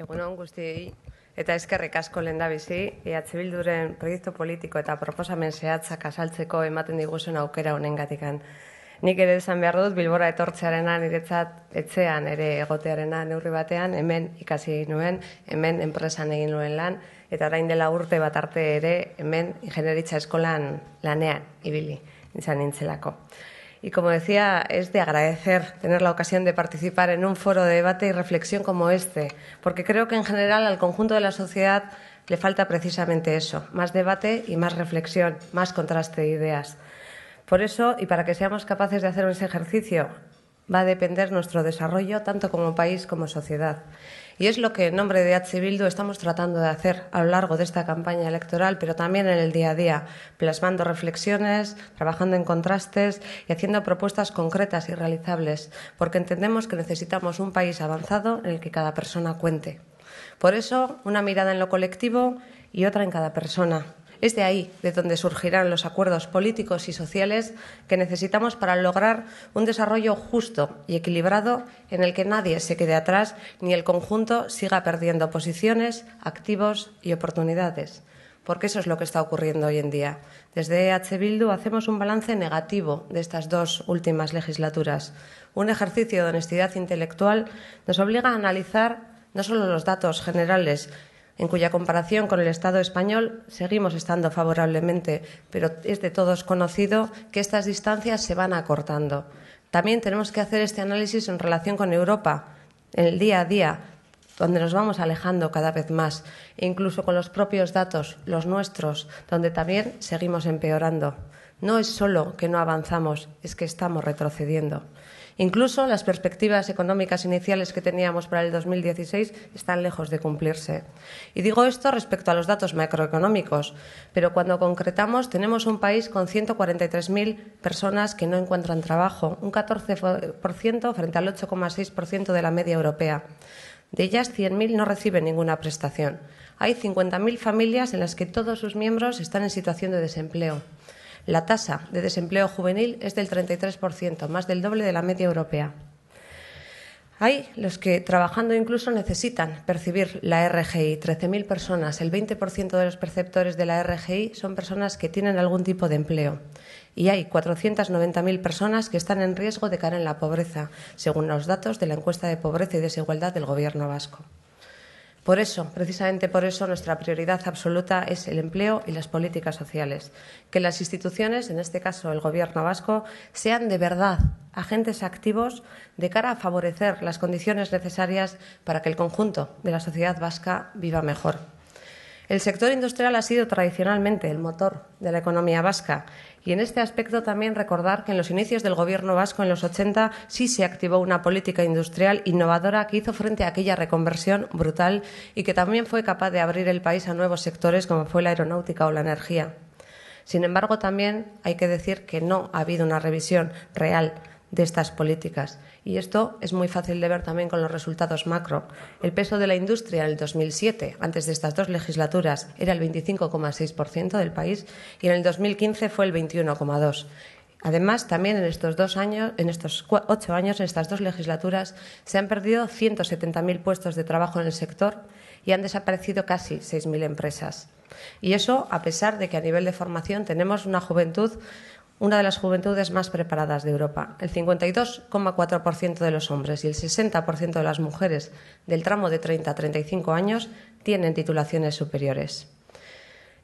Egun on guztiei eta eskerrik asko lenda bizi EH Bilduren proiektu politiko eta proposamen zehatzak asaltzeko ematen diguzen aukera honengatikan. Nik ere esan behar dut Bilbora etortzearena niretzat etxean ere egotearena neurri batean hemen ikasi nuen, hemen enpresan egin nuen lan eta orain dela urte bat arte ere hemen ingenieritza eskolan lanean ibili izan nintzelako. y como decía, es de agradecer tener la ocasión de participar en un foro de debate y reflexión como este, porque creo que en general al conjunto de la sociedad le falta precisamente eso, más debate y más reflexión, más contraste de ideas. Por eso, y para que seamos capaces de hacer ese ejercicio, va a depender nuestro desarrollo tanto como país como sociedad. Y es lo que en nombre de H. Bildu estamos tratando de hacer a lo largo de esta campaña electoral, pero también en el día a día, plasmando reflexiones, trabajando en contrastes y haciendo propuestas concretas y realizables, porque entendemos que necesitamos un país avanzado en el que cada persona cuente. Por eso, una mirada en lo colectivo y otra en cada persona, es de ahí de donde surgirán los acuerdos políticos y sociales que necesitamos para lograr un desarrollo justo y equilibrado en el que nadie se quede atrás ni el conjunto siga perdiendo posiciones, activos y oportunidades porque eso es lo que está ocurriendo hoy en día. Desde EH Bildu hacemos un balance negativo de estas dos últimas legislaturas. Un ejercicio de honestidad intelectual nos obliga a analizar no solo los datos generales, en cuya comparación con el Estado español seguimos estando favorablemente, pero es de todos conocido que estas distancias se van acortando. También tenemos que hacer este análisis en relación con Europa, en el día a día, donde nos vamos alejando cada vez más, e incluso con los propios datos, los nuestros, donde también seguimos empeorando. No es solo que no avanzamos, es que estamos retrocediendo. Incluso las perspectivas económicas iniciales que teníamos para el 2016 están lejos de cumplirse. Y digo esto respecto a los datos macroeconómicos, pero cuando concretamos tenemos un país con 143.000 personas que no encuentran trabajo, un 14% frente al 8,6% de la media europea. De ellas, 100.000 no reciben ninguna prestación. Hay 50.000 familias en las que todos sus miembros están en situación de desempleo. La tasa de desempleo juvenil es del 33%, más del doble de la media europea. Hay los que trabajando incluso necesitan percibir la RGI, 13.000 personas. El 20% de los perceptores de la RGI son personas que tienen algún tipo de empleo. Y hay 490.000 personas que están en riesgo de caer en la pobreza, según los datos de la encuesta de pobreza y desigualdad del Gobierno vasco. Por eso, precisamente por eso, nuestra prioridad absoluta es el empleo y las políticas sociales. Que las instituciones, en este caso el Gobierno vasco, sean de verdad agentes activos de cara a favorecer las condiciones necesarias para que el conjunto de la sociedad vasca viva mejor. El sector industrial ha sido tradicionalmente el motor de la economía vasca y en este aspecto también recordar que en los inicios del gobierno vasco en los 80 sí se activó una política industrial innovadora que hizo frente a aquella reconversión brutal y que también fue capaz de abrir el país a nuevos sectores como fue la aeronáutica o la energía. Sin embargo, también hay que decir que no ha habido una revisión real de estas políticas. Y esto es muy fácil de ver también con los resultados macro. El peso de la industria en el 2007, antes de estas dos legislaturas, era el 25,6% del país y en el 2015 fue el 21,2%. Además, también en estos dos años, en estos ocho años, en estas dos legislaturas, se han perdido 170.000 puestos de trabajo en el sector y han desaparecido casi 6.000 empresas. Y eso a pesar de que a nivel de formación tenemos una juventud una de las juventudes más preparadas de Europa. El 52,4% de los hombres y el 60% de las mujeres del tramo de 30 a 35 años tienen titulaciones superiores.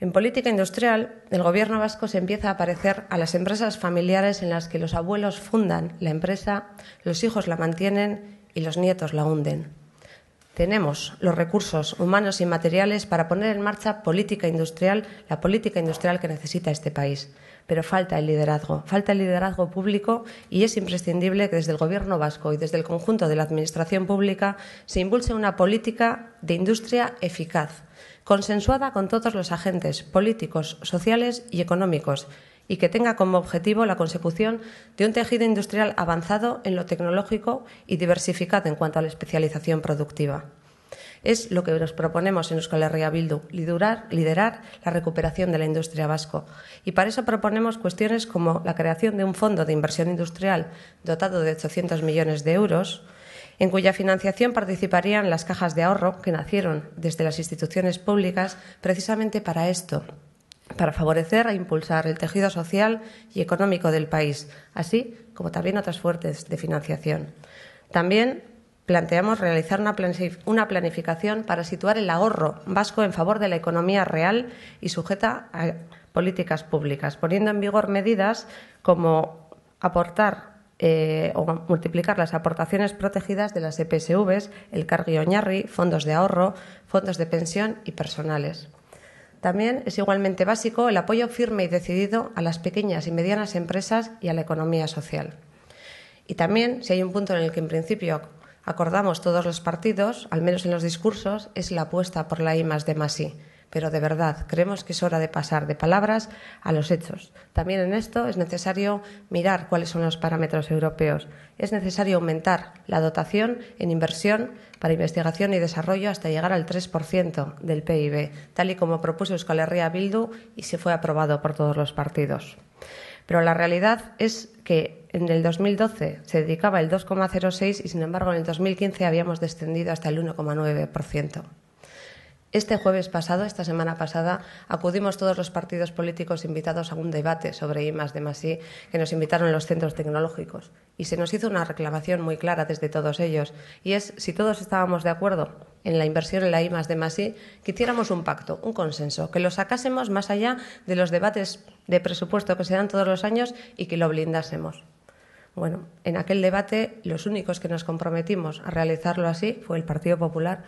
En política industrial, el gobierno vasco se empieza a parecer a las empresas familiares en las que los abuelos fundan la empresa, los hijos la mantienen y los nietos la hunden. Tenemos los recursos humanos y materiales para poner en marcha política industrial, la política industrial que necesita este país pero falta el liderazgo, falta el liderazgo público y es imprescindible que desde el Gobierno vasco y desde el conjunto de la Administración pública se impulse una política de industria eficaz, consensuada con todos los agentes políticos, sociales y económicos y que tenga como objetivo la consecución de un tejido industrial avanzado en lo tecnológico y diversificado en cuanto a la especialización productiva. Es lo que nos proponemos en Euskal Herria Bildu, liderar, la recuperación de la industria vasco. Y para eso proponemos cuestiones como la creación de un fondo de inversión industrial dotado de 800 millones de euros, en cuya financiación participarían las cajas de ahorro que nacieron desde las instituciones públicas precisamente para esto para favorecer e impulsar el tejido social y económico del país, así como también otras fuentes de financiación. También planteamos realizar una planificación para situar el ahorro vasco en favor de la economía real y sujeta a políticas públicas, poniendo en vigor medidas como aportar eh, o multiplicar las aportaciones protegidas de las EPSVs, el y oñarri, fondos de ahorro, fondos de pensión y personales. También es igualmente básico el apoyo firme y decidido a las pequeñas y medianas empresas y a la economía social. Y también, si hay un punto en el que en principio acordamos todos los partidos, al menos en los discursos, es la apuesta por la I más D Pero de verdad, creemos que es hora de pasar de palabras a los hechos. También en esto es necesario mirar cuáles son los parámetros europeos. Es necesario aumentar la dotación en inversión para investigación y desarrollo hasta llegar al 3% del PIB, tal y como propuso Euskal Herria Bildu y se fue aprobado por todos los partidos. Pero la realidad es que en el 2012 se dedicaba el 2,06 y sin embargo en el 2015 habíamos descendido hasta el 1,9%. Este jueves pasado, esta semana pasada, acudimos todos los partidos políticos invitados a un debate sobre I, que nos invitaron los centros tecnológicos. Y se nos hizo una reclamación muy clara desde todos ellos, y es si todos estábamos de acuerdo en la inversión en la I, de que hiciéramos un pacto, un consenso, que lo sacásemos más allá de los debates de presupuesto que se dan todos los años y que lo blindásemos. Bueno, en aquel debate los únicos que nos comprometimos a realizarlo así fue el Partido Popular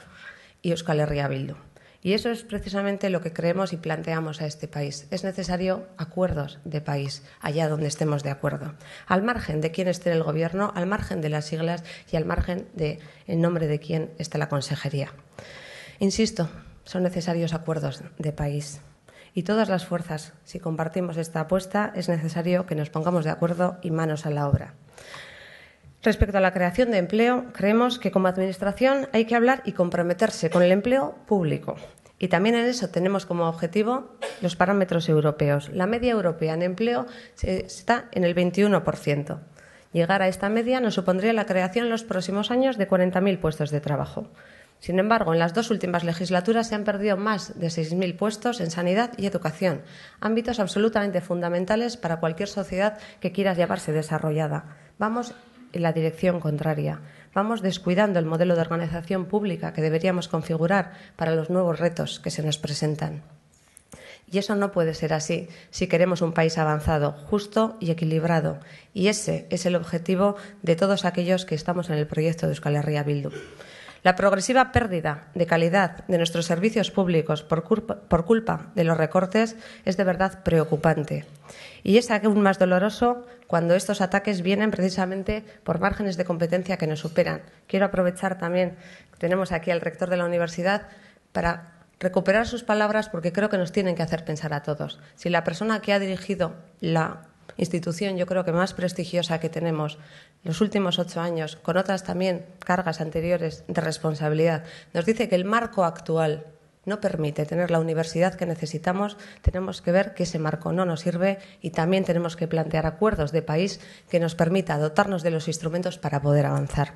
y Euskal Herria Bildu. Y eso es precisamente lo que creemos y planteamos a este país. Es necesario acuerdos de país, allá donde estemos de acuerdo, al margen de quién esté el Gobierno, al margen de las siglas y al margen de nombre de quién está la Consejería. Insisto, son necesarios acuerdos de país. Y todas las fuerzas, si compartimos esta apuesta, es necesario que nos pongamos de acuerdo y manos a la obra. Respecto a la creación de empleo, creemos que como Administración hay que hablar y comprometerse con el empleo público. Y también en eso tenemos como objetivo los parámetros europeos. La media europea en empleo está en el 21%. Llegar a esta media nos supondría la creación en los próximos años de 40.000 puestos de trabajo. Sin embargo, en las dos últimas legislaturas se han perdido más de 6.000 puestos en sanidad y educación, ámbitos absolutamente fundamentales para cualquier sociedad que quiera llevarse desarrollada. Vamos en la dirección contraria. Vamos descuidando el modelo de organización pública que deberíamos configurar para los nuevos retos que se nos presentan. Y eso no puede ser así si queremos un país avanzado, justo y equilibrado. Y ese es el objetivo de todos aquellos que estamos en el proyecto de Euskal Herria Bildu. La progresiva pérdida de calidad de nuestros servicios públicos por culpa, de los recortes es de verdad preocupante. Y es aún más doloroso cuando estos ataques vienen precisamente por márgenes de competencia que nos superan. Quiero aprovechar también, que tenemos aquí al rector de la universidad, para recuperar sus palabras porque creo que nos tienen que hacer pensar a todos. Si la persona que ha dirigido la institución yo creo que más prestigiosa que tenemos los últimos ocho años, con otras también cargas anteriores de responsabilidad, nos dice que el marco actual no permite tener la universidad que necesitamos, tenemos que ver que ese marco no nos sirve y también tenemos que plantear acuerdos de país que nos permita dotarnos de los instrumentos para poder avanzar.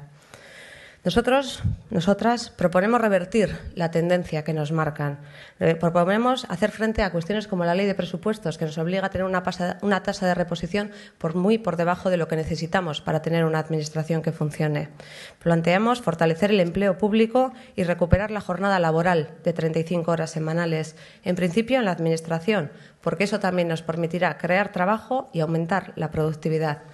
Nosotros, nosotras, proponemos revertir la tendencia que nos marcan. Eh, proponemos hacer frente a cuestiones como la ley de presupuestos, que nos obliga a tener una, tasa de reposición por muy por debajo de lo que necesitamos para tener una administración que funcione. Planteamos fortalecer el empleo público y recuperar la jornada laboral de 35 horas semanales, en principio en la administración, porque eso también nos permitirá crear trabajo y aumentar la productividad.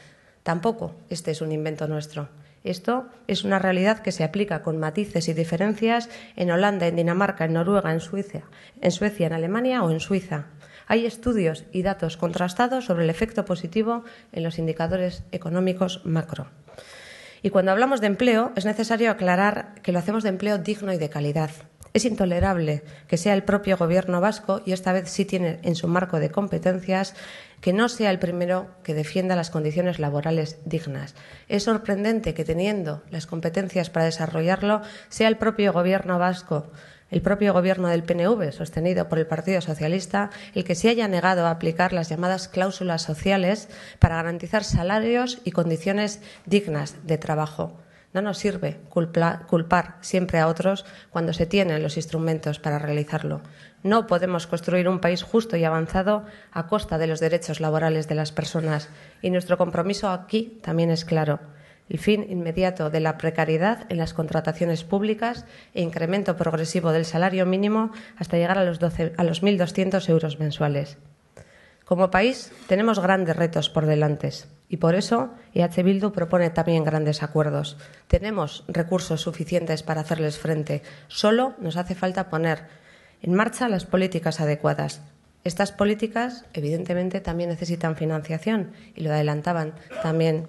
Tampoco este es un invento nuestro. Esto es una realidad que se aplica con matices y diferencias en Holanda, en Dinamarca, en Noruega, en Suiza, en Suecia, en Alemania o en Suiza. Hay estudios y datos contrastados sobre el efecto positivo en los indicadores económicos macro. Y cuando hablamos de empleo, es necesario aclarar que lo hacemos de empleo digno y de calidad. Es intolerable que sea el propio gobierno vasco, y esta vez sí tiene en su marco de competencias, que no sea el primero que defienda las condiciones laborales dignas. Es sorprendente que teniendo las competencias para desarrollarlo, sea el propio gobierno vasco el propio gobierno del PNV, sostenido por el Partido Socialista, el que se haya negado a aplicar las llamadas cláusulas sociales para garantizar salarios y condiciones dignas de trabajo. No nos sirve culpar siempre a otros cuando se tienen los instrumentos para realizarlo. No podemos construir un país justo y avanzado a costa de los derechos laborales de las personas. Y nuestro compromiso aquí también es claro. El fin inmediato de la precariedad en las contrataciones públicas e incremento progresivo del salario mínimo hasta llegar a los, a los 1.200 euros mensuales. Como país tenemos grandes retos por delante y por eso EH Bildu propone también grandes acuerdos. Tenemos recursos suficientes para hacerles frente, solo nos hace falta poner en marcha las políticas adecuadas. Estas políticas, evidentemente, también necesitan financiación y lo adelantaban también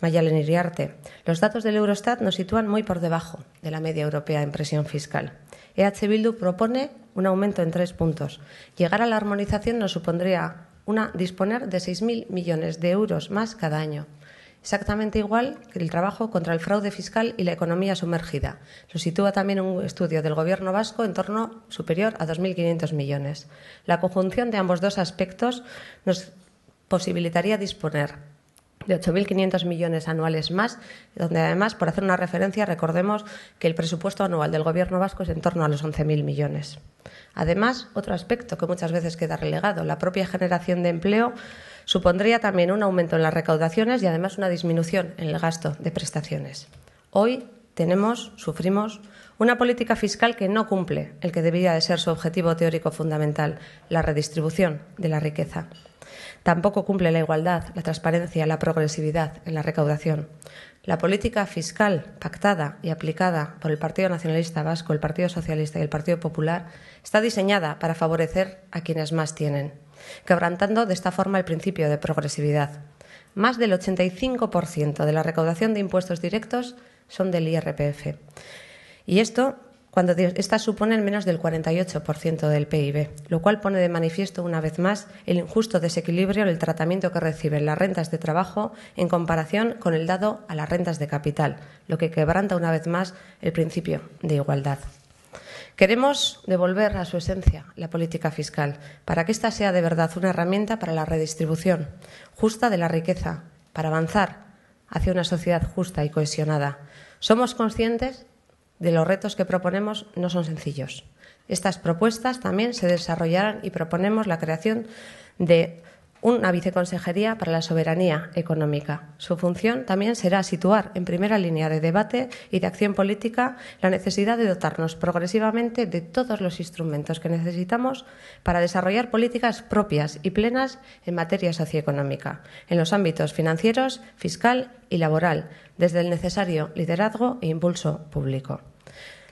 Mayalen Iriarte. Los datos del Eurostat nos sitúan muy por debajo de la media europea en presión fiscal. EH Bildu propone un aumento en tres puntos. Llegar a la armonización nos supondría una, disponer de 6.000 millones de euros más cada año. Exactamente igual que el trabajo contra el fraude fiscal y la economía sumergida. Lo sitúa también un estudio del Gobierno vasco en torno superior a 2.500 millones. La conjunción de ambos dos aspectos nos posibilitaría disponer de 8.500 millones anuales más, donde además, por hacer una referencia, recordemos que el presupuesto anual del Gobierno vasco es en torno a los 11.000 millones. Además, otro aspecto que muchas veces queda relegado, la propia generación de empleo supondría también un aumento en las recaudaciones y además una disminución en el gasto de prestaciones. Hoy tenemos, sufrimos una política fiscal que no cumple el que debía de ser su objetivo teórico fundamental, la redistribución de la riqueza. Tampoco cumple la igualdad, la transparencia, la progresividad en la recaudación. La política fiscal pactada y aplicada por el Partido Nacionalista Vasco, el Partido Socialista y el Partido Popular está diseñada para favorecer a quienes más tienen, quebrantando de esta forma el principio de progresividad. Más del 85% de la recaudación de impuestos directos son del IRPF. Y esto, cuando estas suponen menos del 48% del PIB, lo cual pone de manifiesto una vez más el injusto desequilibrio del tratamiento que reciben las rentas de trabajo en comparación con el dado a las rentas de capital, lo que quebranta una vez más el principio de igualdad. Queremos devolver a su esencia la política fiscal para que esta sea de verdad una herramienta para la redistribución justa de la riqueza, para avanzar hacia una sociedad justa y cohesionada. Somos conscientes de los retos que proponemos no son sencillos. Estas propuestas también se desarrollarán y proponemos la creación de una viceconsejería para la soberanía económica. Su función también será situar en primera línea de debate y de acción política la necesidad de dotarnos progresivamente de todos los instrumentos que necesitamos para desarrollar políticas propias y plenas en materia socioeconómica, en los ámbitos financieros, fiscal y laboral, desde el necesario liderazgo e impulso público.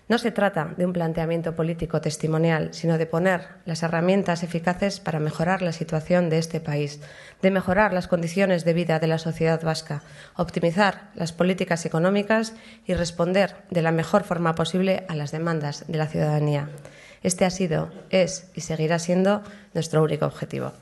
No se trata de un planteamiento político testimonial, sino de poner las herramientas eficaces para mejorar la situación de este país, de mejorar las condiciones de vida de la sociedad vasca, optimizar las políticas económicas y responder de la mejor forma posible a las demandas de la ciudadanía. Este ha sido, es y seguirá siendo nuestro único objetivo.